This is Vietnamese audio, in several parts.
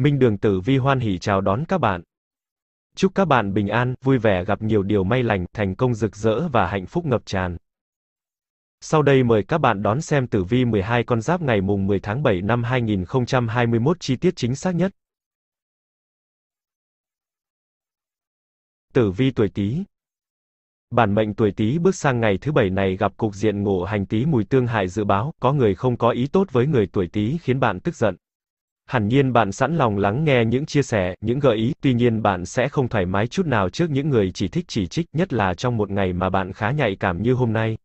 Minh Đường Tử Vi hoan hỉ chào đón các bạn. Chúc các bạn bình an, vui vẻ gặp nhiều điều may lành, thành công rực rỡ và hạnh phúc ngập tràn. Sau đây mời các bạn đón xem tử vi 12 con giáp ngày mùng 10 tháng 7 năm 2021 chi tiết chính xác nhất. Tử vi tuổi Tý. Bản mệnh tuổi Tý bước sang ngày thứ bảy này gặp cục diện ngộ hành Tý mùi tương hại dự báo, có người không có ý tốt với người tuổi Tý khiến bạn tức giận. Hẳn nhiên bạn sẵn lòng lắng nghe những chia sẻ, những gợi ý, tuy nhiên bạn sẽ không thoải mái chút nào trước những người chỉ thích chỉ trích, nhất là trong một ngày mà bạn khá nhạy cảm như hôm nay.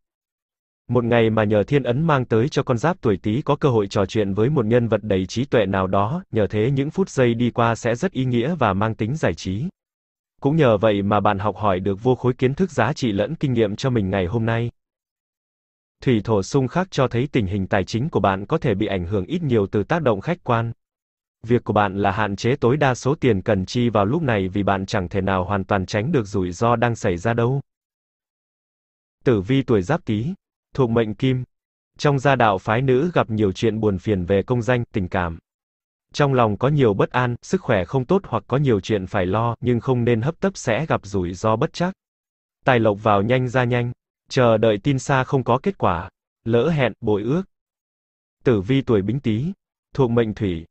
Một ngày mà nhờ thiên ấn mang tới cho con giáp tuổi Tý có cơ hội trò chuyện với một nhân vật đầy trí tuệ nào đó, nhờ thế những phút giây đi qua sẽ rất ý nghĩa và mang tính giải trí. Cũng nhờ vậy mà bạn học hỏi được vô khối kiến thức giá trị lẫn kinh nghiệm cho mình ngày hôm nay. Thủy thổ xung khắc cho thấy tình hình tài chính của bạn có thể bị ảnh hưởng ít nhiều từ tác động khách quan, Việc của bạn là hạn chế tối đa số tiền cần chi vào lúc này vì bạn chẳng thể nào hoàn toàn tránh được rủi ro đang xảy ra đâu. Tử vi tuổi Giáp Tý, thuộc mệnh Kim. Trong gia đạo phái nữ gặp nhiều chuyện buồn phiền về công danh, tình cảm. Trong lòng có nhiều bất an, sức khỏe không tốt hoặc có nhiều chuyện phải lo, nhưng không nên hấp tấp sẽ gặp rủi ro bất chắc. Tài lộc vào nhanh ra nhanh, chờ đợi tin xa không có kết quả, lỡ hẹn, bội ước. Tử vi tuổi Bính Tý, thuộc mệnh Thủy,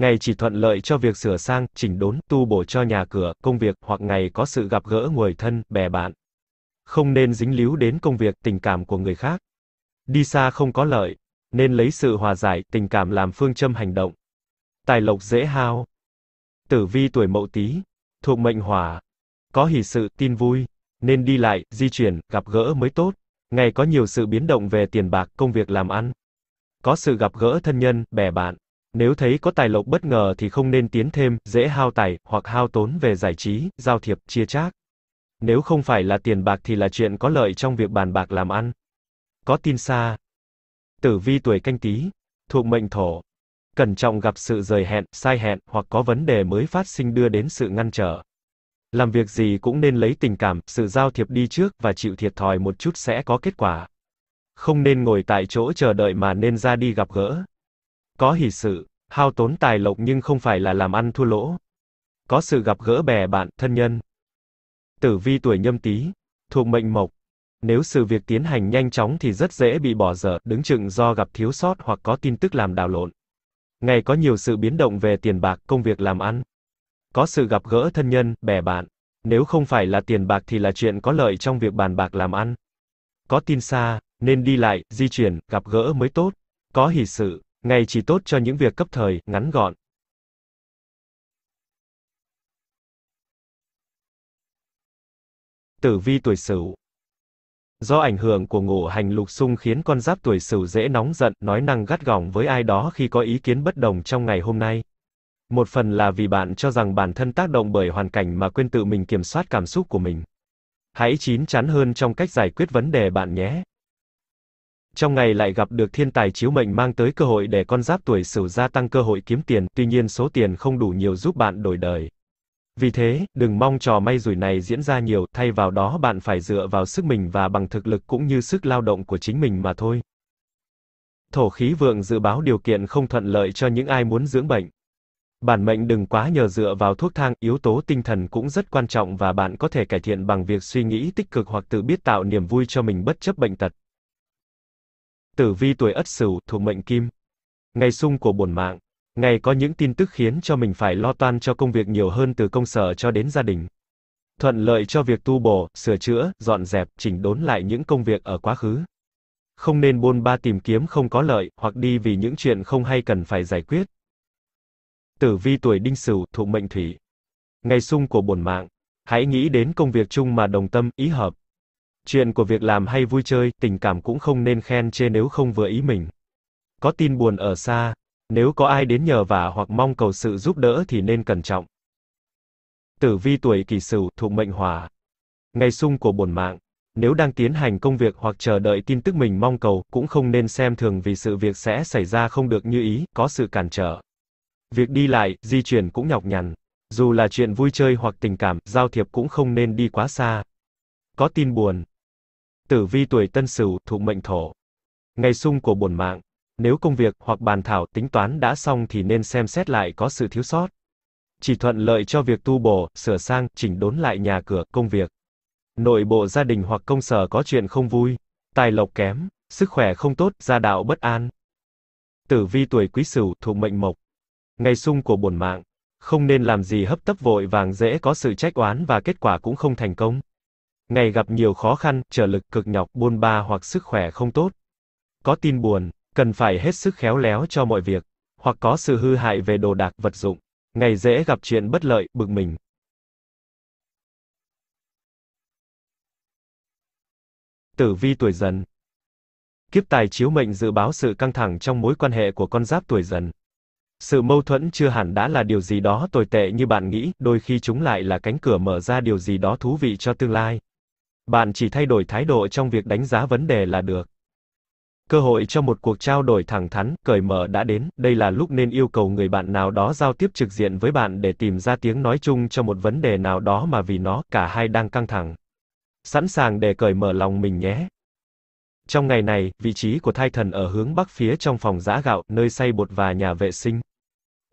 Ngày chỉ thuận lợi cho việc sửa sang, chỉnh đốn, tu bổ cho nhà cửa, công việc, hoặc ngày có sự gặp gỡ người thân, bè bạn. Không nên dính líu đến công việc, tình cảm của người khác. Đi xa không có lợi, nên lấy sự hòa giải, tình cảm làm phương châm hành động. Tài lộc dễ hao. Tử vi tuổi mậu tý, thuộc mệnh hỏa. Có hỷ sự, tin vui, nên đi lại, di chuyển, gặp gỡ mới tốt. Ngày có nhiều sự biến động về tiền bạc, công việc làm ăn. Có sự gặp gỡ thân nhân, bè bạn. Nếu thấy có tài lộc bất ngờ thì không nên tiến thêm, dễ hao tài, hoặc hao tốn về giải trí, giao thiệp, chia chác. Nếu không phải là tiền bạc thì là chuyện có lợi trong việc bàn bạc làm ăn. Có tin xa. Tử vi tuổi canh tí, thuộc mệnh thổ. Cẩn trọng gặp sự rời hẹn, sai hẹn, hoặc có vấn đề mới phát sinh đưa đến sự ngăn trở. Làm việc gì cũng nên lấy tình cảm, sự giao thiệp đi trước và chịu thiệt thòi một chút sẽ có kết quả. Không nên ngồi tại chỗ chờ đợi mà nên ra đi gặp gỡ, có hỷ sự, hao tốn tài lộc nhưng không phải là làm ăn thua lỗ. Có sự gặp gỡ bè bạn, thân nhân. Tử vi tuổi nhâm tý, thuộc mệnh mộc. Nếu sự việc tiến hành nhanh chóng thì rất dễ bị bỏ dở, đứng chừng do gặp thiếu sót hoặc có tin tức làm đảo lộn. Ngày có nhiều sự biến động về tiền bạc, công việc làm ăn. Có sự gặp gỡ thân nhân, bè bạn. Nếu không phải là tiền bạc thì là chuyện có lợi trong việc bàn bạc làm ăn. Có tin xa, nên đi lại, di chuyển, gặp gỡ mới tốt. Có hỷ sự, Ngày chỉ tốt cho những việc cấp thời, ngắn gọn. Tử vi tuổi Sửu. Do ảnh hưởng của ngũ hành lục xung khiến con giáp tuổi Sửu dễ nóng giận, nói năng gắt gỏng với ai đó khi có ý kiến bất đồng trong ngày hôm nay. Một phần là vì bạn cho rằng bản thân tác động bởi hoàn cảnh mà quên tự mình kiểm soát cảm xúc của mình. Hãy chín chắn hơn trong cách giải quyết vấn đề bạn nhé trong ngày lại gặp được thiên tài chiếu mệnh mang tới cơ hội để con giáp tuổi Sửu gia tăng cơ hội kiếm tiền, tuy nhiên số tiền không đủ nhiều giúp bạn đổi đời. Vì thế, đừng mong trò may rủi này diễn ra nhiều, thay vào đó bạn phải dựa vào sức mình và bằng thực lực cũng như sức lao động của chính mình mà thôi. Thổ khí vượng dự báo điều kiện không thuận lợi cho những ai muốn dưỡng bệnh. Bản mệnh đừng quá nhờ dựa vào thuốc thang, yếu tố tinh thần cũng rất quan trọng và bạn có thể cải thiện bằng việc suy nghĩ tích cực hoặc tự biết tạo niềm vui cho mình bất chấp bệnh tật. Tử vi tuổi Ất Sửu thuộc mệnh Kim. Ngày sung của bổn mạng, ngày có những tin tức khiến cho mình phải lo toan cho công việc nhiều hơn từ công sở cho đến gia đình. Thuận lợi cho việc tu bổ, sửa chữa, dọn dẹp, chỉnh đốn lại những công việc ở quá khứ. Không nên bôn ba tìm kiếm không có lợi, hoặc đi vì những chuyện không hay cần phải giải quyết. Tử vi tuổi Đinh Sửu thuộc mệnh Thủy. Ngày sung của bổn mạng, hãy nghĩ đến công việc chung mà đồng tâm, ý hợp. Chuyện của việc làm hay vui chơi, tình cảm cũng không nên khen chê nếu không vừa ý mình. Có tin buồn ở xa, nếu có ai đến nhờ vả hoặc mong cầu sự giúp đỡ thì nên cẩn trọng. Tử vi tuổi kỷ sửu, thuộc mệnh hỏa. Ngày xung của bổn mạng. Nếu đang tiến hành công việc hoặc chờ đợi tin tức mình mong cầu, cũng không nên xem thường vì sự việc sẽ xảy ra không được như ý, có sự cản trở. Việc đi lại, di chuyển cũng nhọc nhằn. Dù là chuyện vui chơi hoặc tình cảm, giao thiệp cũng không nên đi quá xa. Có tin buồn, tử vi tuổi tân sửu thuộc mệnh thổ. Ngày sung của bổn mạng, nếu công việc hoặc bàn thảo tính toán đã xong thì nên xem xét lại có sự thiếu sót. Chỉ thuận lợi cho việc tu bổ, sửa sang, chỉnh đốn lại nhà cửa, công việc. Nội bộ gia đình hoặc công sở có chuyện không vui, tài lộc kém, sức khỏe không tốt, gia đạo bất an. Tử vi tuổi quý sửu thuộc mệnh mộc. Ngày sung của bổn mạng, không nên làm gì hấp tấp vội vàng dễ có sự trách oán và kết quả cũng không thành công. Ngày gặp nhiều khó khăn, trở lực cực nhọc, buôn ba hoặc sức khỏe không tốt. Có tin buồn, cần phải hết sức khéo léo cho mọi việc, hoặc có sự hư hại về đồ đạc vật dụng. Ngày dễ gặp chuyện bất lợi, bực mình. Tử vi tuổi dần Kiếp tài chiếu mệnh dự báo sự căng thẳng trong mối quan hệ của con giáp tuổi dần. Sự mâu thuẫn chưa hẳn đã là điều gì đó tồi tệ như bạn nghĩ, đôi khi chúng lại là cánh cửa mở ra điều gì đó thú vị cho tương lai. Bạn chỉ thay đổi thái độ trong việc đánh giá vấn đề là được. Cơ hội cho một cuộc trao đổi thẳng thắn, cởi mở đã đến, đây là lúc nên yêu cầu người bạn nào đó giao tiếp trực diện với bạn để tìm ra tiếng nói chung cho một vấn đề nào đó mà vì nó, cả hai đang căng thẳng. Sẵn sàng để cởi mở lòng mình nhé. Trong ngày này, vị trí của thai thần ở hướng bắc phía trong phòng giã gạo, nơi xay bột và nhà vệ sinh.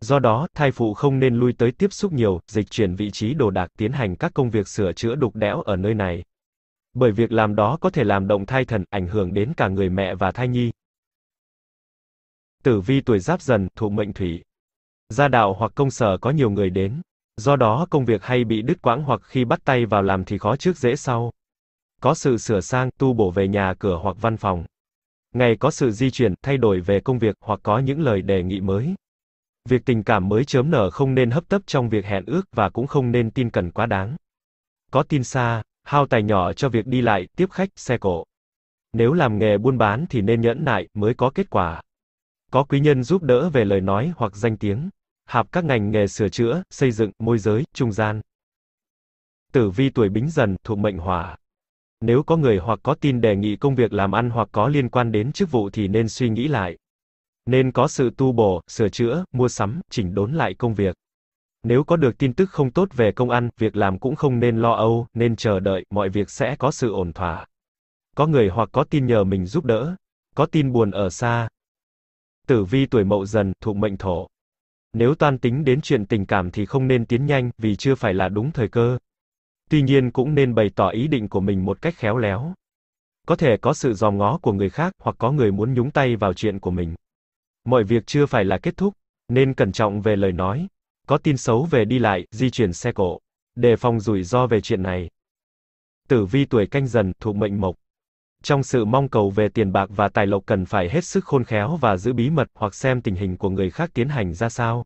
Do đó, thai phụ không nên lui tới tiếp xúc nhiều, dịch chuyển vị trí đồ đạc tiến hành các công việc sửa chữa đục đẽo ở nơi này. Bởi việc làm đó có thể làm động thai thần, ảnh hưởng đến cả người mẹ và thai nhi. Tử vi tuổi giáp dần, thuộc mệnh thủy. Gia đạo hoặc công sở có nhiều người đến. Do đó công việc hay bị đứt quãng hoặc khi bắt tay vào làm thì khó trước dễ sau. Có sự sửa sang, tu bổ về nhà cửa hoặc văn phòng. Ngày có sự di chuyển, thay đổi về công việc hoặc có những lời đề nghị mới. Việc tình cảm mới chớm nở không nên hấp tấp trong việc hẹn ước và cũng không nên tin cẩn quá đáng. Có tin xa, hao tài nhỏ cho việc đi lại, tiếp khách, xe cộ. Nếu làm nghề buôn bán thì nên nhẫn nại mới có kết quả. Có quý nhân giúp đỡ về lời nói hoặc danh tiếng. Hạp các ngành nghề sửa chữa, xây dựng, môi giới, trung gian. Tử vi tuổi bính dần, thuộc mệnh hỏa. Nếu có người hoặc có tin đề nghị công việc làm ăn hoặc có liên quan đến chức vụ thì nên suy nghĩ lại. Nên có sự tu bổ, sửa chữa, mua sắm, chỉnh đốn lại công việc. Nếu có được tin tức không tốt về công ăn, việc làm cũng không nên lo âu, nên chờ đợi, mọi việc sẽ có sự ổn thỏa. Có người hoặc có tin nhờ mình giúp đỡ, có tin buồn ở xa. Tử vi tuổi mậu dần, thuộc mệnh thổ. Nếu toan tính đến chuyện tình cảm thì không nên tiến nhanh, vì chưa phải là đúng thời cơ. Tuy nhiên cũng nên bày tỏ ý định của mình một cách khéo léo. Có thể có sự dòm ngó của người khác, hoặc có người muốn nhúng tay vào chuyện của mình. Mọi việc chưa phải là kết thúc, nên cẩn trọng về lời nói, có tin xấu về đi lại, di chuyển xe cộ. Đề phòng rủi ro về chuyện này. Tử vi tuổi canh dần, thuộc mệnh mộc. Trong sự mong cầu về tiền bạc và tài lộc cần phải hết sức khôn khéo và giữ bí mật hoặc xem tình hình của người khác tiến hành ra sao.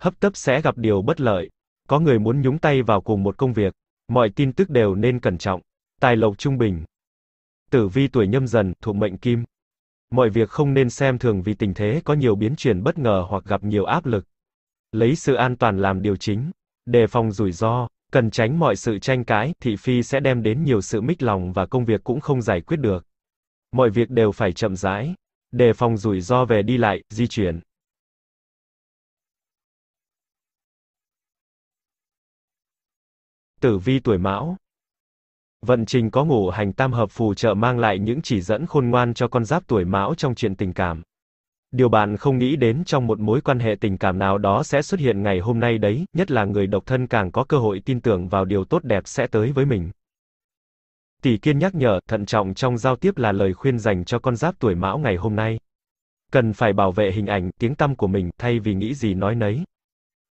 Hấp tấp sẽ gặp điều bất lợi. Có người muốn nhúng tay vào cùng một công việc. Mọi tin tức đều nên cẩn trọng. Tài lộc trung bình. Tử vi tuổi nhâm dần, thuộc mệnh kim. Mọi việc không nên xem thường vì tình thế có nhiều biến chuyển bất ngờ hoặc gặp nhiều áp lực. Lấy sự an toàn làm điều chính. Đề phòng rủi ro, cần tránh mọi sự tranh cãi, thị phi sẽ đem đến nhiều sự mích lòng và công việc cũng không giải quyết được. Mọi việc đều phải chậm rãi. Đề phòng rủi ro về đi lại, di chuyển. Tử vi tuổi mão, Vận trình có ngũ hành tam hợp phù trợ mang lại những chỉ dẫn khôn ngoan cho con giáp tuổi mão trong chuyện tình cảm. Điều bạn không nghĩ đến trong một mối quan hệ tình cảm nào đó sẽ xuất hiện ngày hôm nay đấy, nhất là người độc thân càng có cơ hội tin tưởng vào điều tốt đẹp sẽ tới với mình. Tỷ kiên nhắc nhở, thận trọng trong giao tiếp là lời khuyên dành cho con giáp tuổi mão ngày hôm nay. Cần phải bảo vệ hình ảnh, tiếng tâm của mình, thay vì nghĩ gì nói nấy.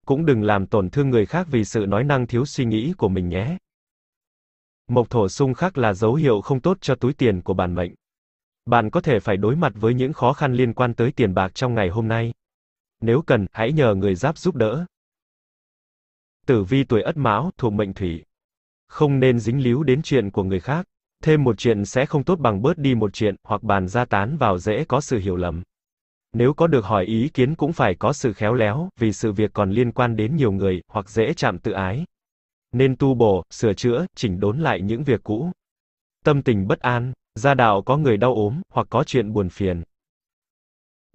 Cũng đừng làm tổn thương người khác vì sự nói năng thiếu suy nghĩ của mình nhé. Mộc thổ xung khắc là dấu hiệu không tốt cho túi tiền của bản mệnh. Bạn có thể phải đối mặt với những khó khăn liên quan tới tiền bạc trong ngày hôm nay. Nếu cần, hãy nhờ người giáp giúp đỡ. Tử vi tuổi Ất Mão thuộc mệnh Thủy. Không nên dính líu đến chuyện của người khác. Thêm một chuyện sẽ không tốt bằng bớt đi một chuyện, hoặc bàn gia tán vào dễ có sự hiểu lầm. Nếu có được hỏi ý kiến cũng phải có sự khéo léo, vì sự việc còn liên quan đến nhiều người, hoặc dễ chạm tự ái. Nên tu bổ, sửa chữa, chỉnh đốn lại những việc cũ. Tâm tình bất an, Gia đạo có người đau ốm, hoặc có chuyện buồn phiền.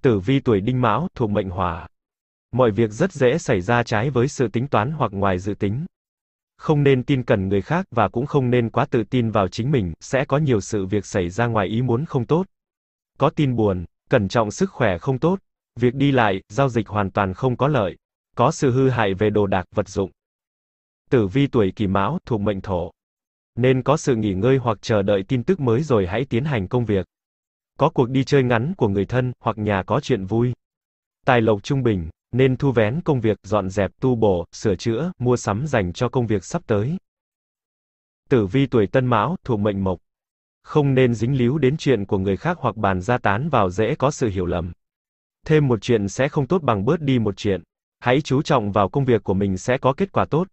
Tử vi tuổi đinh mão, thuộc mệnh hỏa. Mọi việc rất dễ xảy ra trái với sự tính toán hoặc ngoài dự tính. Không nên tin cẩn người khác và cũng không nên quá tự tin vào chính mình, sẽ có nhiều sự việc xảy ra ngoài ý muốn không tốt. Có tin buồn, cẩn trọng sức khỏe không tốt, việc đi lại, giao dịch hoàn toàn không có lợi, có sự hư hại về đồ đạc, vật dụng. Tử vi tuổi Kỷ Mão thuộc mệnh Thổ nên có sự nghỉ ngơi hoặc chờ đợi tin tức mới rồi hãy tiến hành công việc. Có cuộc đi chơi ngắn của người thân hoặc nhà có chuyện vui. Tài lộc trung bình, nên thu vén công việc, dọn dẹp tu bổ, sửa chữa, mua sắm dành cho công việc sắp tới. Tử vi tuổi Tân Mão, thuộc mệnh mộc. Không nên dính líu đến chuyện của người khác hoặc bàn ra tán vào dễ có sự hiểu lầm. Thêm một chuyện sẽ không tốt bằng bớt đi một chuyện. Hãy chú trọng vào công việc của mình sẽ có kết quả tốt.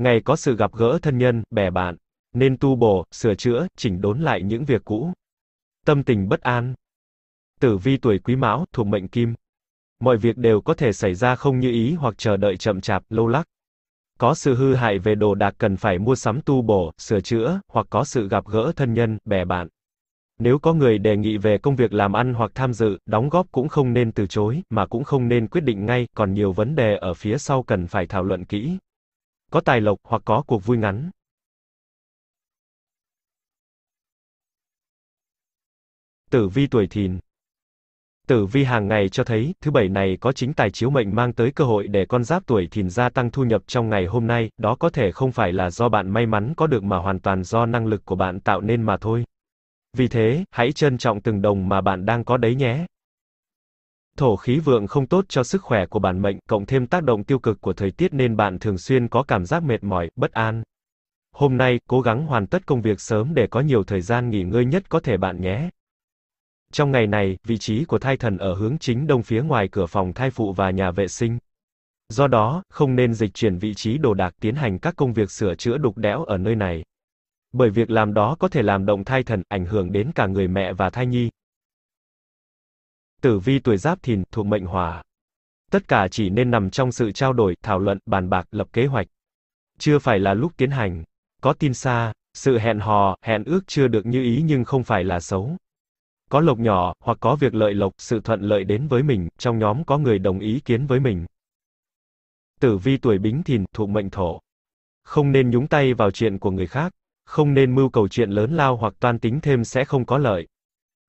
Ngày có sự gặp gỡ thân nhân, bè bạn nên tu bổ, sửa chữa, chỉnh đốn lại những việc cũ. Tâm tình bất an. Tử vi tuổi Quý Mão, thuộc mệnh Kim. Mọi việc đều có thể xảy ra không như ý hoặc chờ đợi chậm chạp, lâu lắc. Có sự hư hại về đồ đạc cần phải mua sắm tu bổ, sửa chữa, hoặc có sự gặp gỡ thân nhân, bè bạn. Nếu có người đề nghị về công việc làm ăn hoặc tham dự, đóng góp cũng không nên từ chối, mà cũng không nên quyết định ngay, còn nhiều vấn đề ở phía sau cần phải thảo luận kỹ. Có tài lộc hoặc có cuộc vui ngắn. Tử vi tuổi thìn Tử vi hàng ngày cho thấy, thứ bảy này có chính tài chiếu mệnh mang tới cơ hội để con giáp tuổi thìn gia tăng thu nhập trong ngày hôm nay, đó có thể không phải là do bạn may mắn có được mà hoàn toàn do năng lực của bạn tạo nên mà thôi. Vì thế, hãy trân trọng từng đồng mà bạn đang có đấy nhé. Thổ khí vượng không tốt cho sức khỏe của bản mệnh, cộng thêm tác động tiêu cực của thời tiết nên bạn thường xuyên có cảm giác mệt mỏi, bất an. Hôm nay, cố gắng hoàn tất công việc sớm để có nhiều thời gian nghỉ ngơi nhất có thể bạn nhé. Trong ngày này, vị trí của thai thần ở hướng chính đông phía ngoài cửa phòng thai phụ và nhà vệ sinh. Do đó, không nên dịch chuyển vị trí đồ đạc tiến hành các công việc sửa chữa đục đẽo ở nơi này. Bởi việc làm đó có thể làm động thai thần, ảnh hưởng đến cả người mẹ và thai nhi. Tử vi tuổi giáp thìn, thuộc mệnh hỏa. Tất cả chỉ nên nằm trong sự trao đổi, thảo luận, bàn bạc, lập kế hoạch. Chưa phải là lúc tiến hành. Có tin xa, sự hẹn hò, hẹn ước chưa được như ý nhưng không phải là xấu có lộc nhỏ, hoặc có việc lợi lộc, sự thuận lợi đến với mình, trong nhóm có người đồng ý kiến với mình. Tử vi tuổi bính thìn, thuộc mệnh thổ. Không nên nhúng tay vào chuyện của người khác, không nên mưu cầu chuyện lớn lao hoặc toan tính thêm sẽ không có lợi.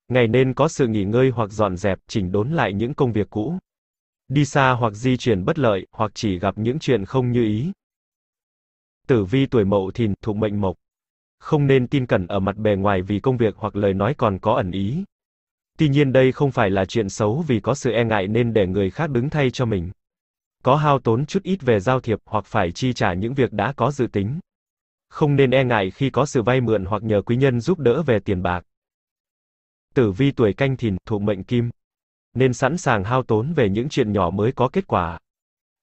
Ngày nên có sự nghỉ ngơi hoặc dọn dẹp, chỉnh đốn lại những công việc cũ. Đi xa hoặc di chuyển bất lợi, hoặc chỉ gặp những chuyện không như ý. Tử vi tuổi mậu thìn, thuộc mệnh mộc. Không nên tin cẩn ở mặt bề ngoài vì công việc hoặc lời nói còn có ẩn ý, Tuy nhiên đây không phải là chuyện xấu vì có sự e ngại nên để người khác đứng thay cho mình. Có hao tốn chút ít về giao thiệp hoặc phải chi trả những việc đã có dự tính. Không nên e ngại khi có sự vay mượn hoặc nhờ quý nhân giúp đỡ về tiền bạc. Tử vi tuổi canh thìn, thuộc mệnh kim. Nên sẵn sàng hao tốn về những chuyện nhỏ mới có kết quả.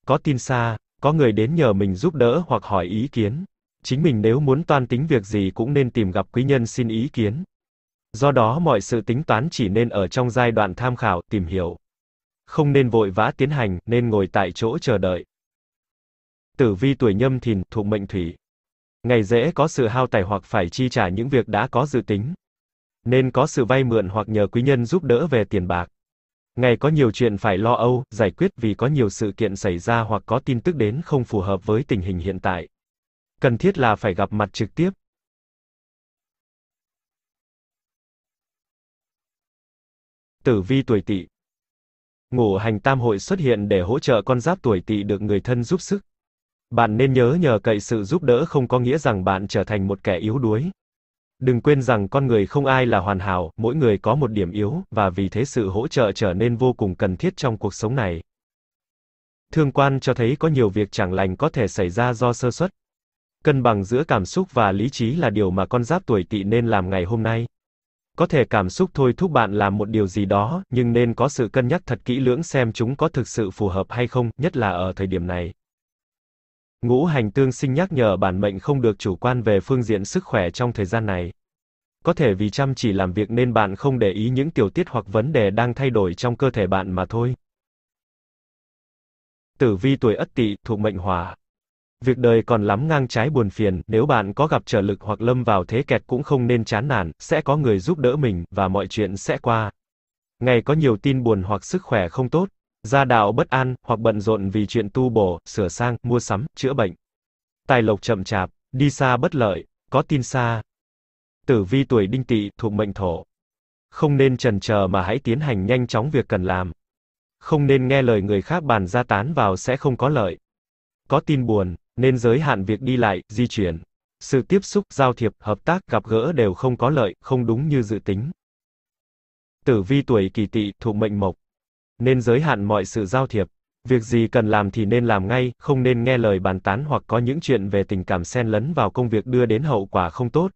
Có tin xa, có người đến nhờ mình giúp đỡ hoặc hỏi ý kiến. Chính mình nếu muốn toan tính việc gì cũng nên tìm gặp quý nhân xin ý kiến. Do đó mọi sự tính toán chỉ nên ở trong giai đoạn tham khảo, tìm hiểu. Không nên vội vã tiến hành, nên ngồi tại chỗ chờ đợi. Tử vi tuổi nhâm thìn, thuộc mệnh thủy. Ngày dễ có sự hao tài hoặc phải chi trả những việc đã có dự tính. Nên có sự vay mượn hoặc nhờ quý nhân giúp đỡ về tiền bạc. Ngày có nhiều chuyện phải lo âu, giải quyết vì có nhiều sự kiện xảy ra hoặc có tin tức đến không phù hợp với tình hình hiện tại. Cần thiết là phải gặp mặt trực tiếp. Tử vi tuổi tỵ. Ngũ hành tam hội xuất hiện để hỗ trợ con giáp tuổi tỵ được người thân giúp sức. Bạn nên nhớ nhờ cậy sự giúp đỡ không có nghĩa rằng bạn trở thành một kẻ yếu đuối. Đừng quên rằng con người không ai là hoàn hảo, mỗi người có một điểm yếu, và vì thế sự hỗ trợ trở nên vô cùng cần thiết trong cuộc sống này. Thương quan cho thấy có nhiều việc chẳng lành có thể xảy ra do sơ suất. Cân bằng giữa cảm xúc và lý trí là điều mà con giáp tuổi tỵ nên làm ngày hôm nay. Có thể cảm xúc thôi thúc bạn làm một điều gì đó, nhưng nên có sự cân nhắc thật kỹ lưỡng xem chúng có thực sự phù hợp hay không, nhất là ở thời điểm này. Ngũ hành tương sinh nhắc nhở bản mệnh không được chủ quan về phương diện sức khỏe trong thời gian này. Có thể vì chăm chỉ làm việc nên bạn không để ý những tiểu tiết hoặc vấn đề đang thay đổi trong cơ thể bạn mà thôi. Tử vi tuổi Ất Tỵ thuộc mệnh Hỏa, Việc đời còn lắm ngang trái buồn phiền, nếu bạn có gặp trở lực hoặc lâm vào thế kẹt cũng không nên chán nản, sẽ có người giúp đỡ mình, và mọi chuyện sẽ qua. Ngày có nhiều tin buồn hoặc sức khỏe không tốt, gia đạo bất an, hoặc bận rộn vì chuyện tu bổ, sửa sang, mua sắm, chữa bệnh. Tài lộc chậm chạp, đi xa bất lợi, có tin xa. Tử vi tuổi đinh tỵ thuộc mệnh thổ. Không nên trần chờ mà hãy tiến hành nhanh chóng việc cần làm. Không nên nghe lời người khác bàn ra tán vào sẽ không có lợi. Có tin buồn, nên giới hạn việc đi lại, di chuyển. Sự tiếp xúc, giao thiệp, hợp tác, gặp gỡ đều không có lợi, không đúng như dự tính. Tử vi tuổi kỷ tỵ, thuộc mệnh mộc. Nên giới hạn mọi sự giao thiệp. Việc gì cần làm thì nên làm ngay, không nên nghe lời bàn tán hoặc có những chuyện về tình cảm xen lấn vào công việc đưa đến hậu quả không tốt.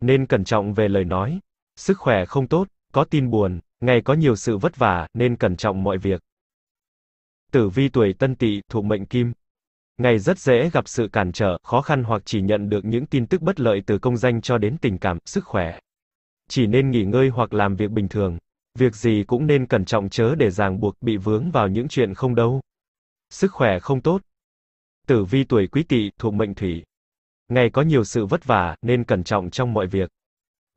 Nên cẩn trọng về lời nói. Sức khỏe không tốt, có tin buồn, ngày có nhiều sự vất vả, nên cẩn trọng mọi việc. Tử vi tuổi tân tỵ, thuộc mệnh kim ngày rất dễ gặp sự cản trở, khó khăn hoặc chỉ nhận được những tin tức bất lợi từ công danh cho đến tình cảm, sức khỏe. Chỉ nên nghỉ ngơi hoặc làm việc bình thường. Việc gì cũng nên cẩn trọng chớ để ràng buộc bị vướng vào những chuyện không đâu. Sức khỏe không tốt. Tử vi tuổi Quý Tỵ thuộc mệnh Thủy. Ngày có nhiều sự vất vả nên cẩn trọng trong mọi việc.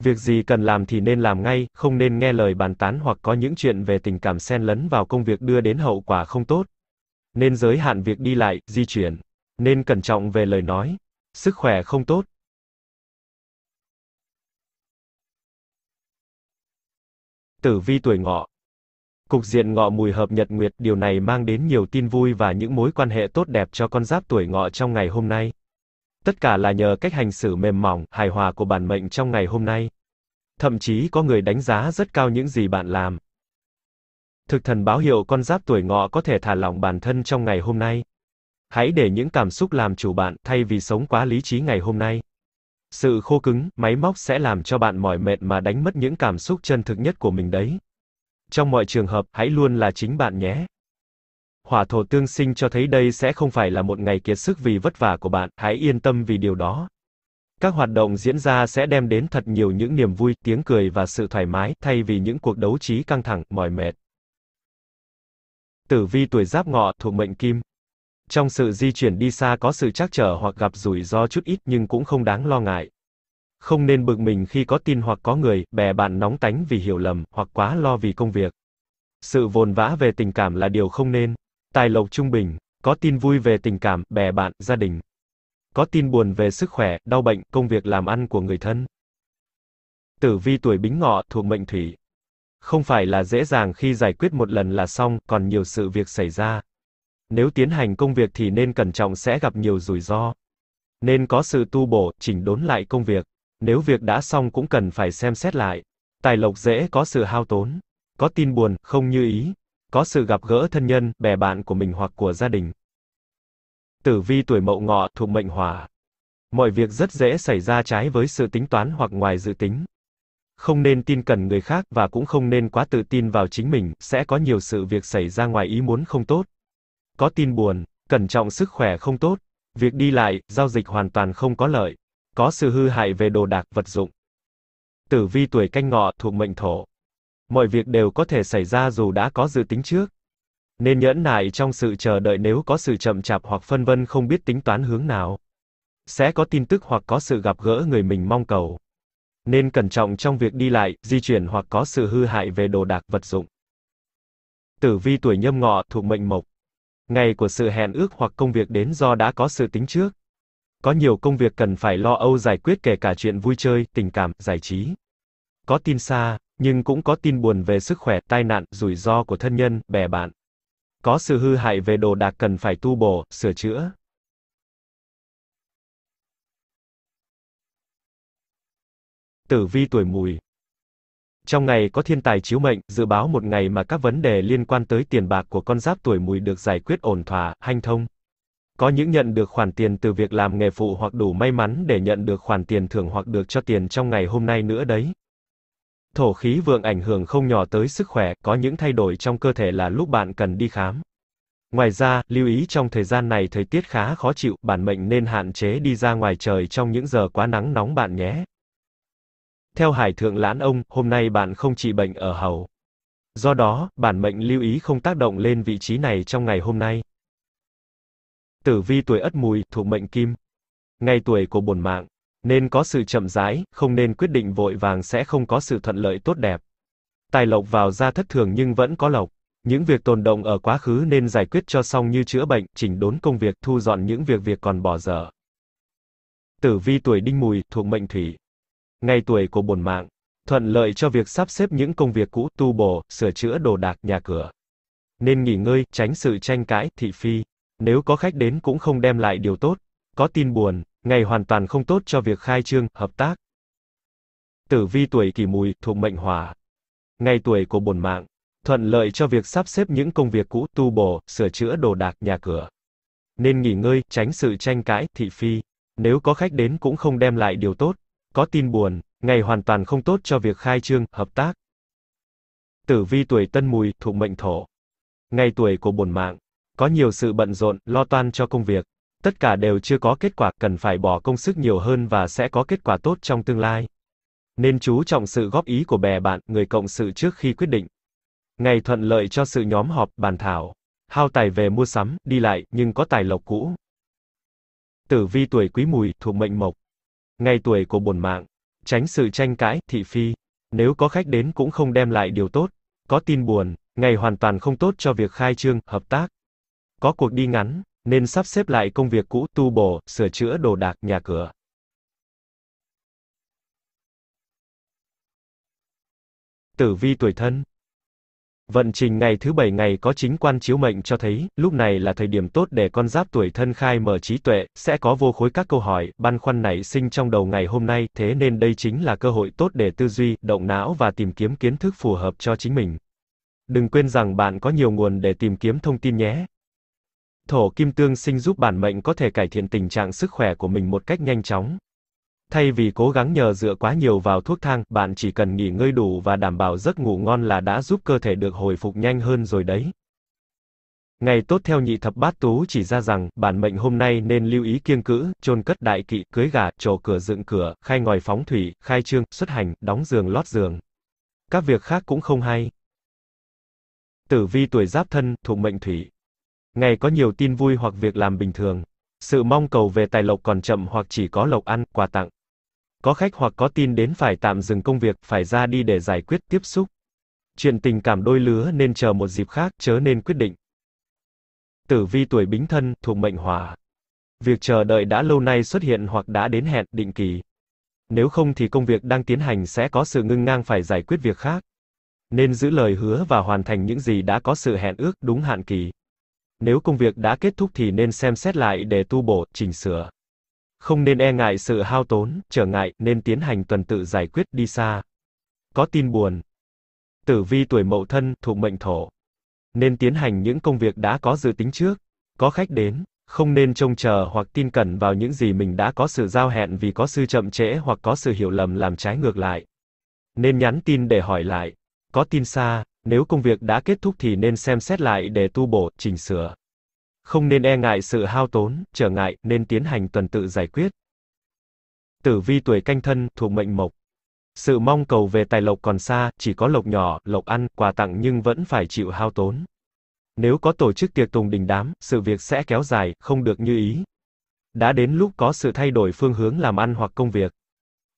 Việc gì cần làm thì nên làm ngay, không nên nghe lời bàn tán hoặc có những chuyện về tình cảm xen lấn vào công việc đưa đến hậu quả không tốt nên giới hạn việc đi lại, di chuyển, nên cẩn trọng về lời nói, sức khỏe không tốt. Tử vi tuổi ngọ Cục diện ngọ mùi hợp nhật nguyệt, điều này mang đến nhiều tin vui và những mối quan hệ tốt đẹp cho con giáp tuổi ngọ trong ngày hôm nay. Tất cả là nhờ cách hành xử mềm mỏng, hài hòa của bản mệnh trong ngày hôm nay. Thậm chí có người đánh giá rất cao những gì bạn làm. Thực thần báo hiệu con giáp tuổi ngọ có thể thả lỏng bản thân trong ngày hôm nay. Hãy để những cảm xúc làm chủ bạn, thay vì sống quá lý trí ngày hôm nay. Sự khô cứng, máy móc sẽ làm cho bạn mỏi mệt mà đánh mất những cảm xúc chân thực nhất của mình đấy. Trong mọi trường hợp, hãy luôn là chính bạn nhé. Hỏa thổ tương sinh cho thấy đây sẽ không phải là một ngày kiệt sức vì vất vả của bạn, hãy yên tâm vì điều đó. Các hoạt động diễn ra sẽ đem đến thật nhiều những niềm vui, tiếng cười và sự thoải mái, thay vì những cuộc đấu trí căng thẳng, mỏi mệt. Tử vi tuổi Giáp Ngọ thuộc mệnh Kim. Trong sự di chuyển đi xa có sự trắc trở hoặc gặp rủi ro chút ít nhưng cũng không đáng lo ngại. Không nên bực mình khi có tin hoặc có người, bè bạn nóng tánh vì hiểu lầm, hoặc quá lo vì công việc. Sự vồn vã về tình cảm là điều không nên. Tài lộc trung bình, có tin vui về tình cảm, bè bạn, gia đình. Có tin buồn về sức khỏe, đau bệnh, công việc làm ăn của người thân. Tử vi tuổi Bính Ngọ thuộc mệnh Thủy không phải là dễ dàng khi giải quyết một lần là xong, còn nhiều sự việc xảy ra. Nếu tiến hành công việc thì nên cẩn trọng sẽ gặp nhiều rủi ro. Nên có sự tu bổ, chỉnh đốn lại công việc. Nếu việc đã xong cũng cần phải xem xét lại. Tài lộc dễ có sự hao tốn, có tin buồn, không như ý, có sự gặp gỡ thân nhân, bè bạn của mình hoặc của gia đình. Tử vi tuổi mậu ngọ thuộc mệnh hỏa. Mọi việc rất dễ xảy ra trái với sự tính toán hoặc ngoài dự tính không nên tin cẩn người khác và cũng không nên quá tự tin vào chính mình, sẽ có nhiều sự việc xảy ra ngoài ý muốn không tốt. Có tin buồn, cẩn trọng sức khỏe không tốt, việc đi lại, giao dịch hoàn toàn không có lợi, có sự hư hại về đồ đạc vật dụng. Tử vi tuổi canh ngọ thuộc mệnh thổ. Mọi việc đều có thể xảy ra dù đã có dự tính trước. Nên nhẫn nại trong sự chờ đợi nếu có sự chậm chạp hoặc phân vân không biết tính toán hướng nào. Sẽ có tin tức hoặc có sự gặp gỡ người mình mong cầu nên cẩn trọng trong việc đi lại, di chuyển hoặc có sự hư hại về đồ đạc vật dụng. Tử vi tuổi nhâm ngọ thuộc mệnh mộc. Ngày của sự hẹn ước hoặc công việc đến do đã có sự tính trước. Có nhiều công việc cần phải lo âu giải quyết kể cả chuyện vui chơi, tình cảm, giải trí. Có tin xa, nhưng cũng có tin buồn về sức khỏe, tai nạn, rủi ro của thân nhân, bè bạn. Có sự hư hại về đồ đạc cần phải tu bổ, sửa chữa. Tử vi tuổi mùi. Trong ngày có thiên tài chiếu mệnh, dự báo một ngày mà các vấn đề liên quan tới tiền bạc của con giáp tuổi mùi được giải quyết ổn thỏa, hanh thông. Có những nhận được khoản tiền từ việc làm nghề phụ hoặc đủ may mắn để nhận được khoản tiền thưởng hoặc được cho tiền trong ngày hôm nay nữa đấy. Thổ khí vượng ảnh hưởng không nhỏ tới sức khỏe, có những thay đổi trong cơ thể là lúc bạn cần đi khám. Ngoài ra, lưu ý trong thời gian này thời tiết khá khó chịu, bản mệnh nên hạn chế đi ra ngoài trời trong những giờ quá nắng nóng bạn nhé. Theo Hải Thượng Lãn Ông, hôm nay bạn không trị bệnh ở hầu. Do đó, bản mệnh lưu ý không tác động lên vị trí này trong ngày hôm nay. Tử vi tuổi Ất Mùi, thuộc mệnh Kim. Ngày tuổi của bổn mạng, nên có sự chậm rãi, không nên quyết định vội vàng sẽ không có sự thuận lợi tốt đẹp. Tài lộc vào ra thất thường nhưng vẫn có lộc. Những việc tồn động ở quá khứ nên giải quyết cho xong như chữa bệnh, chỉnh đốn công việc, thu dọn những việc việc còn bỏ dở. Tử vi tuổi Đinh Mùi, thuộc mệnh Thủy ngày tuổi của bổn mạng, thuận lợi cho việc sắp xếp những công việc cũ, tu bổ, sửa chữa đồ đạc nhà cửa. Nên nghỉ ngơi, tránh sự tranh cãi, thị phi. Nếu có khách đến cũng không đem lại điều tốt, có tin buồn, ngày hoàn toàn không tốt cho việc khai trương, hợp tác. Tử vi tuổi kỷ mùi, thuộc mệnh hỏa. Ngày tuổi của bổn mạng, thuận lợi cho việc sắp xếp những công việc cũ, tu bổ, sửa chữa đồ đạc nhà cửa. Nên nghỉ ngơi, tránh sự tranh cãi, thị phi. Nếu có khách đến cũng không đem lại điều tốt, có tin buồn, ngày hoàn toàn không tốt cho việc khai trương, hợp tác. Tử vi tuổi tân mùi, thuộc mệnh thổ. Ngày tuổi của bổn mạng. Có nhiều sự bận rộn, lo toan cho công việc. Tất cả đều chưa có kết quả, cần phải bỏ công sức nhiều hơn và sẽ có kết quả tốt trong tương lai. Nên chú trọng sự góp ý của bè bạn, người cộng sự trước khi quyết định. Ngày thuận lợi cho sự nhóm họp, bàn thảo. Hao tài về mua sắm, đi lại, nhưng có tài lộc cũ. Tử vi tuổi quý mùi, thuộc mệnh mộc ngay tuổi của bổn mạng. Tránh sự tranh cãi, thị phi. Nếu có khách đến cũng không đem lại điều tốt. Có tin buồn, ngày hoàn toàn không tốt cho việc khai trương, hợp tác. Có cuộc đi ngắn, nên sắp xếp lại công việc cũ, tu bổ, sửa chữa đồ đạc, nhà cửa. Tử vi tuổi thân, Vận trình ngày thứ bảy ngày có chính quan chiếu mệnh cho thấy, lúc này là thời điểm tốt để con giáp tuổi thân khai mở trí tuệ, sẽ có vô khối các câu hỏi, băn khoăn nảy sinh trong đầu ngày hôm nay, thế nên đây chính là cơ hội tốt để tư duy, động não và tìm kiếm kiến thức phù hợp cho chính mình. Đừng quên rằng bạn có nhiều nguồn để tìm kiếm thông tin nhé. Thổ kim tương sinh giúp bản mệnh có thể cải thiện tình trạng sức khỏe của mình một cách nhanh chóng. Thay vì cố gắng nhờ dựa quá nhiều vào thuốc thang, bạn chỉ cần nghỉ ngơi đủ và đảm bảo giấc ngủ ngon là đã giúp cơ thể được hồi phục nhanh hơn rồi đấy. Ngày tốt theo nhị thập bát tú chỉ ra rằng, bản mệnh hôm nay nên lưu ý kiêng cữ, chôn cất đại kỵ, cưới gà, trổ cửa dựng cửa, khai ngòi phóng thủy, khai trương, xuất hành, đóng giường lót giường. Các việc khác cũng không hay. Tử vi tuổi giáp thân, thuộc mệnh thủy. Ngày có nhiều tin vui hoặc việc làm bình thường. Sự mong cầu về tài lộc còn chậm hoặc chỉ có lộc ăn, quà tặng có khách hoặc có tin đến phải tạm dừng công việc, phải ra đi để giải quyết tiếp xúc. Chuyện tình cảm đôi lứa nên chờ một dịp khác, chớ nên quyết định. Tử vi tuổi bính thân, thuộc mệnh hỏa. Việc chờ đợi đã lâu nay xuất hiện hoặc đã đến hẹn định kỳ. Nếu không thì công việc đang tiến hành sẽ có sự ngưng ngang phải giải quyết việc khác. Nên giữ lời hứa và hoàn thành những gì đã có sự hẹn ước đúng hạn kỳ. Nếu công việc đã kết thúc thì nên xem xét lại để tu bổ, chỉnh sửa không nên e ngại sự hao tốn, trở ngại, nên tiến hành tuần tự giải quyết đi xa. Có tin buồn. Tử vi tuổi mậu thân, thuộc mệnh thổ. Nên tiến hành những công việc đã có dự tính trước. Có khách đến, không nên trông chờ hoặc tin cẩn vào những gì mình đã có sự giao hẹn vì có sự chậm trễ hoặc có sự hiểu lầm làm trái ngược lại. Nên nhắn tin để hỏi lại. Có tin xa, nếu công việc đã kết thúc thì nên xem xét lại để tu bổ, chỉnh sửa không nên e ngại sự hao tốn, trở ngại, nên tiến hành tuần tự giải quyết. Tử vi tuổi canh thân, thuộc mệnh mộc. Sự mong cầu về tài lộc còn xa, chỉ có lộc nhỏ, lộc ăn, quà tặng nhưng vẫn phải chịu hao tốn. Nếu có tổ chức tiệc tùng đình đám, sự việc sẽ kéo dài, không được như ý. Đã đến lúc có sự thay đổi phương hướng làm ăn hoặc công việc.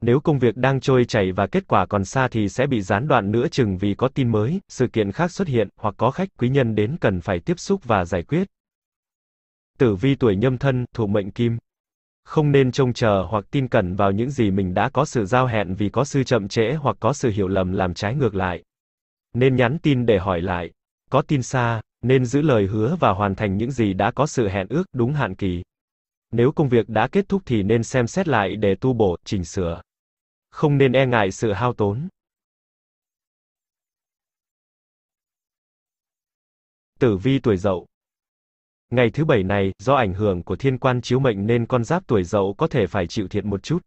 Nếu công việc đang trôi chảy và kết quả còn xa thì sẽ bị gián đoạn nữa chừng vì có tin mới, sự kiện khác xuất hiện, hoặc có khách quý nhân đến cần phải tiếp xúc và giải quyết. Tử vi tuổi nhâm thân, thuộc mệnh kim. Không nên trông chờ hoặc tin cẩn vào những gì mình đã có sự giao hẹn vì có sự chậm trễ hoặc có sự hiểu lầm làm trái ngược lại. Nên nhắn tin để hỏi lại. Có tin xa, nên giữ lời hứa và hoàn thành những gì đã có sự hẹn ước đúng hạn kỳ. Nếu công việc đã kết thúc thì nên xem xét lại để tu bổ, chỉnh sửa. Không nên e ngại sự hao tốn. Tử vi tuổi Dậu Ngày thứ bảy này, do ảnh hưởng của thiên quan chiếu mệnh nên con giáp tuổi dậu có thể phải chịu thiệt một chút.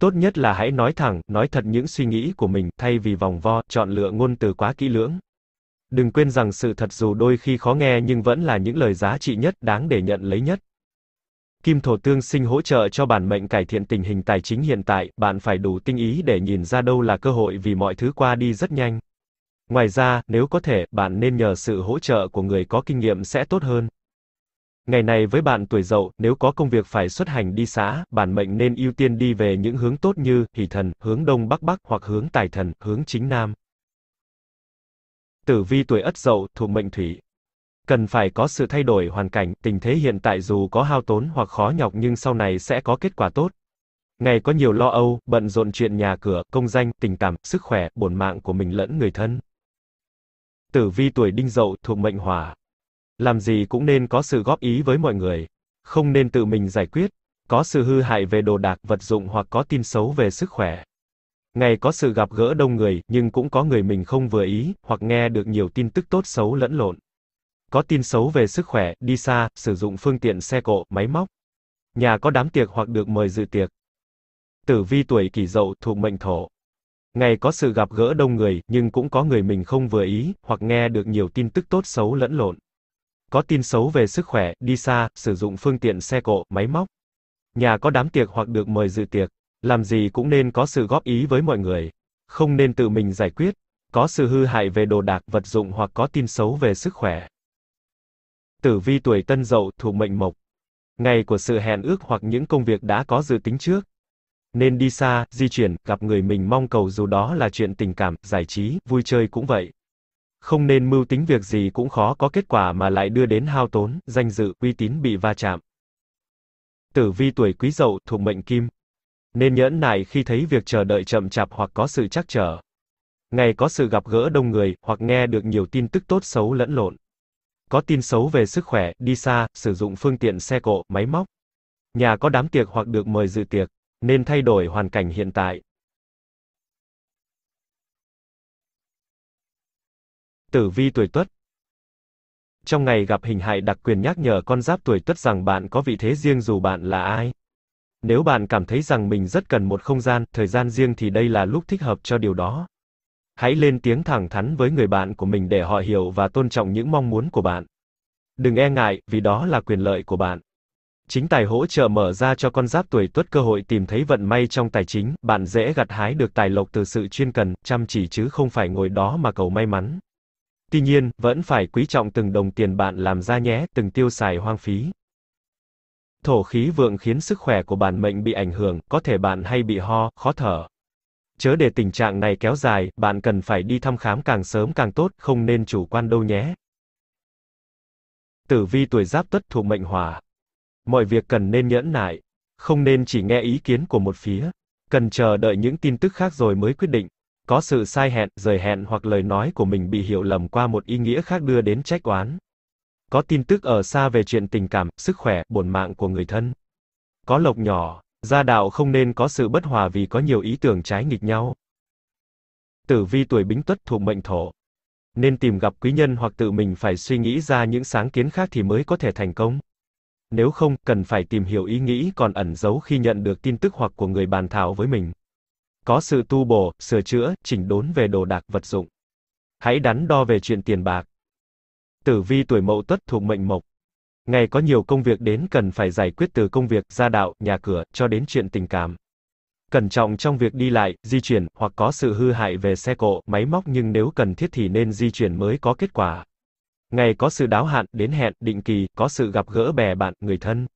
Tốt nhất là hãy nói thẳng, nói thật những suy nghĩ của mình, thay vì vòng vo, chọn lựa ngôn từ quá kỹ lưỡng. Đừng quên rằng sự thật dù đôi khi khó nghe nhưng vẫn là những lời giá trị nhất, đáng để nhận lấy nhất. Kim thổ tương sinh hỗ trợ cho bản mệnh cải thiện tình hình tài chính hiện tại, bạn phải đủ tinh ý để nhìn ra đâu là cơ hội vì mọi thứ qua đi rất nhanh. Ngoài ra, nếu có thể, bạn nên nhờ sự hỗ trợ của người có kinh nghiệm sẽ tốt hơn. Ngày này với bạn tuổi dậu, nếu có công việc phải xuất hành đi xã, bản mệnh nên ưu tiên đi về những hướng tốt như hỷ thần, hướng đông bắc bắc hoặc hướng tài thần, hướng chính nam. Tử vi tuổi Ất Dậu thuộc mệnh thủy. Cần phải có sự thay đổi hoàn cảnh, tình thế hiện tại dù có hao tốn hoặc khó nhọc nhưng sau này sẽ có kết quả tốt. Ngày có nhiều lo âu, bận rộn chuyện nhà cửa, công danh, tình cảm, sức khỏe, bổn mạng của mình lẫn người thân. Tử vi tuổi Đinh Dậu thuộc mệnh hỏa. Làm gì cũng nên có sự góp ý với mọi người, không nên tự mình giải quyết, có sự hư hại về đồ đạc vật dụng hoặc có tin xấu về sức khỏe. Ngày có sự gặp gỡ đông người, nhưng cũng có người mình không vừa ý, hoặc nghe được nhiều tin tức tốt xấu lẫn lộn. Có tin xấu về sức khỏe, đi xa, sử dụng phương tiện xe cộ, máy móc. Nhà có đám tiệc hoặc được mời dự tiệc. Tử vi tuổi kỷ dậu thuộc mệnh thổ. Ngày có sự gặp gỡ đông người, nhưng cũng có người mình không vừa ý, hoặc nghe được nhiều tin tức tốt xấu lẫn lộn có tin xấu về sức khỏe, đi xa, sử dụng phương tiện xe cộ, máy móc. Nhà có đám tiệc hoặc được mời dự tiệc, làm gì cũng nên có sự góp ý với mọi người, không nên tự mình giải quyết, có sự hư hại về đồ đạc, vật dụng hoặc có tin xấu về sức khỏe. Tử vi tuổi Tân Dậu thuộc mệnh Mộc. Ngày của sự hẹn ước hoặc những công việc đã có dự tính trước. Nên đi xa, di chuyển, gặp người mình mong cầu dù đó là chuyện tình cảm, giải trí, vui chơi cũng vậy. Không nên mưu tính việc gì cũng khó có kết quả mà lại đưa đến hao tốn, danh dự, uy tín bị va chạm. Tử vi tuổi quý dậu thuộc mệnh kim. Nên nhẫn nại khi thấy việc chờ đợi chậm chạp hoặc có sự trắc trở. Ngày có sự gặp gỡ đông người, hoặc nghe được nhiều tin tức tốt xấu lẫn lộn. Có tin xấu về sức khỏe, đi xa, sử dụng phương tiện xe cộ, máy móc. Nhà có đám tiệc hoặc được mời dự tiệc, nên thay đổi hoàn cảnh hiện tại, Tử vi tuổi Tuất. Trong ngày gặp hình hại đặc quyền nhắc nhở con giáp tuổi Tuất rằng bạn có vị thế riêng dù bạn là ai. Nếu bạn cảm thấy rằng mình rất cần một không gian, thời gian riêng thì đây là lúc thích hợp cho điều đó. Hãy lên tiếng thẳng thắn với người bạn của mình để họ hiểu và tôn trọng những mong muốn của bạn. Đừng e ngại, vì đó là quyền lợi của bạn. Chính tài hỗ trợ mở ra cho con giáp tuổi tuất cơ hội tìm thấy vận may trong tài chính, bạn dễ gặt hái được tài lộc từ sự chuyên cần, chăm chỉ chứ không phải ngồi đó mà cầu may mắn. Tuy nhiên, vẫn phải quý trọng từng đồng tiền bạn làm ra nhé, từng tiêu xài hoang phí. Thổ khí vượng khiến sức khỏe của bản mệnh bị ảnh hưởng, có thể bạn hay bị ho, khó thở. Chớ để tình trạng này kéo dài, bạn cần phải đi thăm khám càng sớm càng tốt, không nên chủ quan đâu nhé. Tử vi tuổi giáp tuất thuộc mệnh hỏa. Mọi việc cần nên nhẫn nại, không nên chỉ nghe ý kiến của một phía, cần chờ đợi những tin tức khác rồi mới quyết định có sự sai hẹn, rời hẹn hoặc lời nói của mình bị hiểu lầm qua một ý nghĩa khác đưa đến trách oán. Có tin tức ở xa về chuyện tình cảm, sức khỏe, bổn mạng của người thân. Có lộc nhỏ, gia đạo không nên có sự bất hòa vì có nhiều ý tưởng trái nghịch nhau. Tử vi tuổi Bính Tuất thuộc mệnh Thổ, nên tìm gặp quý nhân hoặc tự mình phải suy nghĩ ra những sáng kiến khác thì mới có thể thành công. Nếu không, cần phải tìm hiểu ý nghĩ còn ẩn giấu khi nhận được tin tức hoặc của người bàn thảo với mình có sự tu bổ, sửa chữa, chỉnh đốn về đồ đạc vật dụng. Hãy đắn đo về chuyện tiền bạc. Tử vi tuổi mậu tuất thuộc mệnh mộc. Ngày có nhiều công việc đến cần phải giải quyết từ công việc, gia đạo, nhà cửa, cho đến chuyện tình cảm. Cẩn trọng trong việc đi lại, di chuyển, hoặc có sự hư hại về xe cộ, máy móc nhưng nếu cần thiết thì nên di chuyển mới có kết quả. Ngày có sự đáo hạn, đến hẹn, định kỳ, có sự gặp gỡ bè bạn, người thân.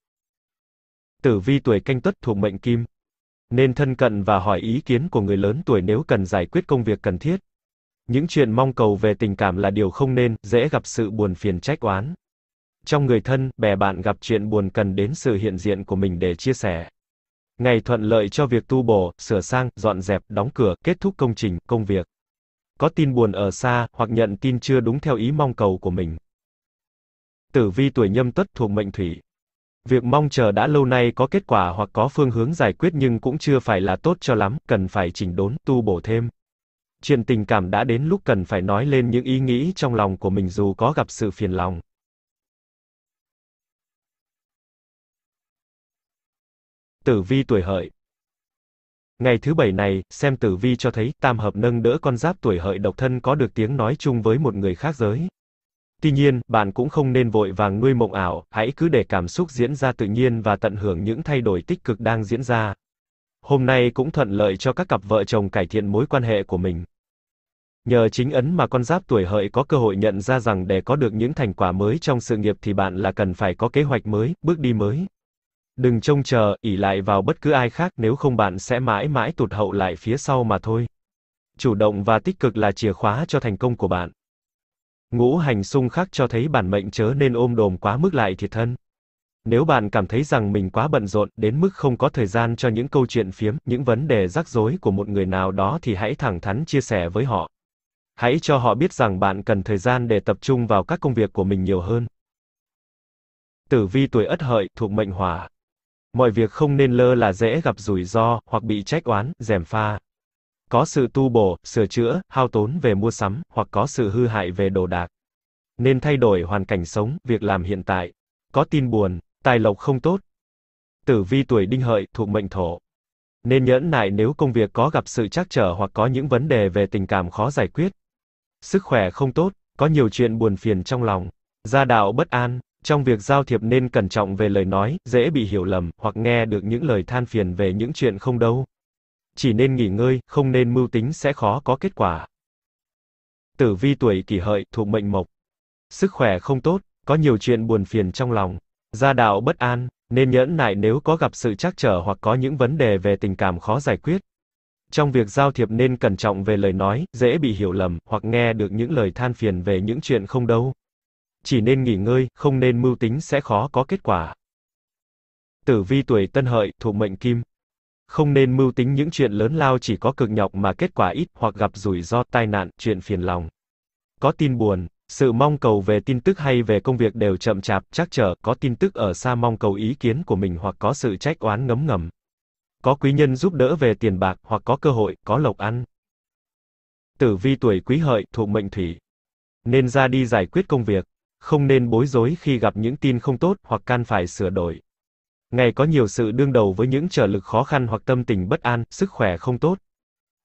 Tử vi tuổi canh tuất thuộc mệnh kim, nên thân cận và hỏi ý kiến của người lớn tuổi nếu cần giải quyết công việc cần thiết. Những chuyện mong cầu về tình cảm là điều không nên, dễ gặp sự buồn phiền trách oán. Trong người thân, bè bạn gặp chuyện buồn cần đến sự hiện diện của mình để chia sẻ. Ngày thuận lợi cho việc tu bổ, sửa sang, dọn dẹp, đóng cửa, kết thúc công trình, công việc. Có tin buồn ở xa, hoặc nhận tin chưa đúng theo ý mong cầu của mình. Tử vi tuổi nhâm tuất thuộc mệnh thủy, Việc mong chờ đã lâu nay có kết quả hoặc có phương hướng giải quyết nhưng cũng chưa phải là tốt cho lắm, cần phải chỉnh đốn, tu bổ thêm. Chuyện tình cảm đã đến lúc cần phải nói lên những ý nghĩ trong lòng của mình dù có gặp sự phiền lòng. Tử vi tuổi hợi Ngày thứ bảy này, xem tử vi cho thấy, tam hợp nâng đỡ con giáp tuổi hợi độc thân có được tiếng nói chung với một người khác giới, Tuy nhiên, bạn cũng không nên vội vàng nuôi mộng ảo, hãy cứ để cảm xúc diễn ra tự nhiên và tận hưởng những thay đổi tích cực đang diễn ra. Hôm nay cũng thuận lợi cho các cặp vợ chồng cải thiện mối quan hệ của mình. Nhờ chính ấn mà con giáp tuổi hợi có cơ hội nhận ra rằng để có được những thành quả mới trong sự nghiệp thì bạn là cần phải có kế hoạch mới, bước đi mới. Đừng trông chờ, ỉ lại vào bất cứ ai khác nếu không bạn sẽ mãi mãi tụt hậu lại phía sau mà thôi. Chủ động và tích cực là chìa khóa cho thành công của bạn. Ngũ hành xung khắc cho thấy bản mệnh chớ nên ôm đồm quá mức lại thiệt thân. Nếu bạn cảm thấy rằng mình quá bận rộn đến mức không có thời gian cho những câu chuyện phiếm, những vấn đề rắc rối của một người nào đó thì hãy thẳng thắn chia sẻ với họ. Hãy cho họ biết rằng bạn cần thời gian để tập trung vào các công việc của mình nhiều hơn. Tử vi tuổi Ất Hợi thuộc mệnh Hỏa. Mọi việc không nên lơ là dễ gặp rủi ro hoặc bị trách oán, dèm pha có sự tu bổ, sửa chữa, hao tốn về mua sắm, hoặc có sự hư hại về đồ đạc. Nên thay đổi hoàn cảnh sống, việc làm hiện tại. Có tin buồn, tài lộc không tốt. Tử vi tuổi đinh hợi, thuộc mệnh thổ. Nên nhẫn nại nếu công việc có gặp sự trắc trở hoặc có những vấn đề về tình cảm khó giải quyết. Sức khỏe không tốt, có nhiều chuyện buồn phiền trong lòng. Gia đạo bất an, trong việc giao thiệp nên cẩn trọng về lời nói, dễ bị hiểu lầm, hoặc nghe được những lời than phiền về những chuyện không đâu chỉ nên nghỉ ngơi, không nên mưu tính sẽ khó có kết quả. Tử vi tuổi kỷ hợi, thuộc mệnh mộc. Sức khỏe không tốt, có nhiều chuyện buồn phiền trong lòng, gia đạo bất an, nên nhẫn nại nếu có gặp sự trắc trở hoặc có những vấn đề về tình cảm khó giải quyết. Trong việc giao thiệp nên cẩn trọng về lời nói, dễ bị hiểu lầm, hoặc nghe được những lời than phiền về những chuyện không đâu. Chỉ nên nghỉ ngơi, không nên mưu tính sẽ khó có kết quả. Tử vi tuổi tân hợi, thuộc mệnh kim, không nên mưu tính những chuyện lớn lao chỉ có cực nhọc mà kết quả ít hoặc gặp rủi ro tai nạn, chuyện phiền lòng. Có tin buồn, sự mong cầu về tin tức hay về công việc đều chậm chạp, chắc trở, có tin tức ở xa mong cầu ý kiến của mình hoặc có sự trách oán ngấm ngầm. Có quý nhân giúp đỡ về tiền bạc hoặc có cơ hội, có lộc ăn. Tử vi tuổi quý hợi, thuộc mệnh thủy. Nên ra đi giải quyết công việc, không nên bối rối khi gặp những tin không tốt hoặc can phải sửa đổi. Ngày có nhiều sự đương đầu với những trở lực khó khăn hoặc tâm tình bất an, sức khỏe không tốt.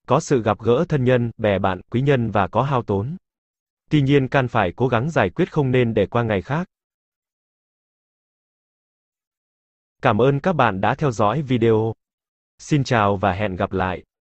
Có sự gặp gỡ thân nhân, bè bạn, quý nhân và có hao tốn. Tuy nhiên can phải cố gắng giải quyết không nên để qua ngày khác. Cảm ơn các bạn đã theo dõi video. Xin chào và hẹn gặp lại.